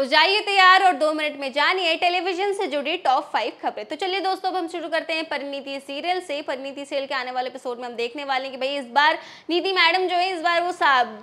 तो जाइए तैयार और दो मिनट में जानिए टेलीविजन से जुड़ी टॉप फाइव खबरें तो चलिए दोस्तों अब हम शुरू करते हैं परिणीति सीरियल से परिणीति सीरियल के आने वाले एपिसोड में हम देखने वाले हैं कि भाई इस बार नीति मैडम जो है इस बार वो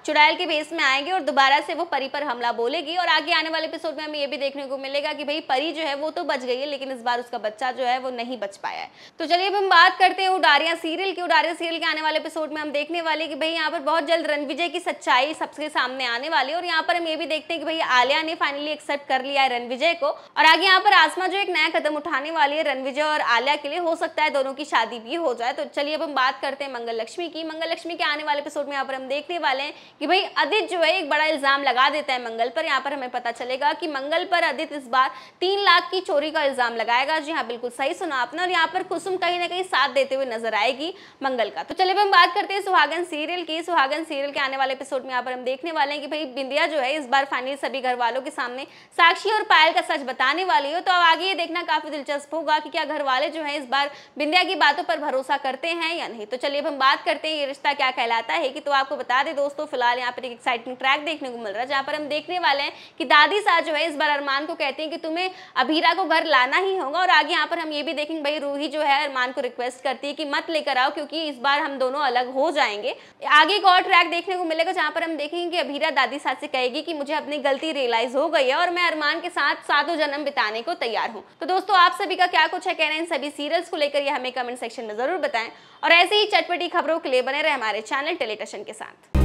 चुड़ैल के बेस में आएंगे और दोबारा से वो परी पर हमला बोलेगी और आगे आने वाले एपिसोड में हमें ये भी देखने को मिलेगा कि भाई परी जो है वो तो बच गई है लेकिन इस बार उसका बच्चा जो है वो नहीं बच पाया है तो चलिए अब हम बात करते हैं उडारिया सीरियल की उडारिया सीरियल के आने वाले एपिसोड में हम देखने वाले कि भाई यहाँ पर बहुत जल्द रणविजय की सच्चाई सबके सामने आने वाली है और यहाँ पर हम ये भी देखते हैं कि भाई आलिया ने फाइनली फाइनली एक्सेप्ट कर लिया है रणविजय को और आगे यहाँ पर आसमा जो एक नया कदम उठाने वाली है रणविजय और आलिया के लिए हो सकता है दोनों की शादी भी हो जाए तो चलिए अब हम बात करते हैं मंगल लक्ष्मी की मंगल लक्ष्मी के आने वाले एपिसोड में यहाँ पर हम देखने वाले हैं कि भाई अदित जो है एक बड़ा इल्जाम लगा देता है मंगल पर यहाँ पर हमें पता चलेगा कि मंगल पर अदित इस बार तीन लाख की चोरी का इल्जाम लगाएगा जी हाँ बिल्कुल सही सुना आपने और यहाँ पर कुसुम कहीं ना कहीं साथ देते हुए नजर आएगी मंगल का तो चलिए अब हम बात करते हैं सुहागन सीरियल की सुहागन सीरियल के आने वाले एपिसोड में यहाँ पर हम देखने वाले हैं कि भाई बिंदिया जो है इस बार फाइनली सभी घर वालों के सामने सामने साक्षी और पायल का सच बताने वाली हो तो अब आगे ये देखना काफी दिलचस्प होगा कि क्या घर वाले जो है इस बार बिंदिया की बातों पर भरोसा करते हैं या नहीं तो चलिए अब हम बात करते हैं ये रिश्ता क्या कहलाता है कि तो आपको बता दे दोस्तों फिलहाल यहाँ पर एक एक्साइटिंग ट्रैक देखने को मिल रहा है जहाँ पर हम देखने वाले हैं कि दादी साह जो है इस बार अरमान को कहते हैं कि तुम्हें अभीरा को घर लाना ही होगा और आगे यहाँ पर हम ये भी देखेंगे भाई रूही जो है अरमान को रिक्वेस्ट करती है कि मत लेकर आओ क्योंकि इस बार हम दोनों अलग हो जाएंगे आगे एक और ट्रैक देखने को मिलेगा जहाँ पर हम देखेंगे कि अभीरा दादी सास से कहेगी कि मुझे अपनी गलती रियलाइज हो गई है और मैं अरमान के साथ सातों जन्म बिताने को तैयार हूँ तो दोस्तों आप सभी का क्या कुछ है कहना इन सभी सीरियल्स को लेकर यह हमें कमेंट सेक्शन में जरूर बताएं और ऐसे ही चटपटी खबरों के लिए बने रहे हमारे चैनल टेलीटेशन के साथ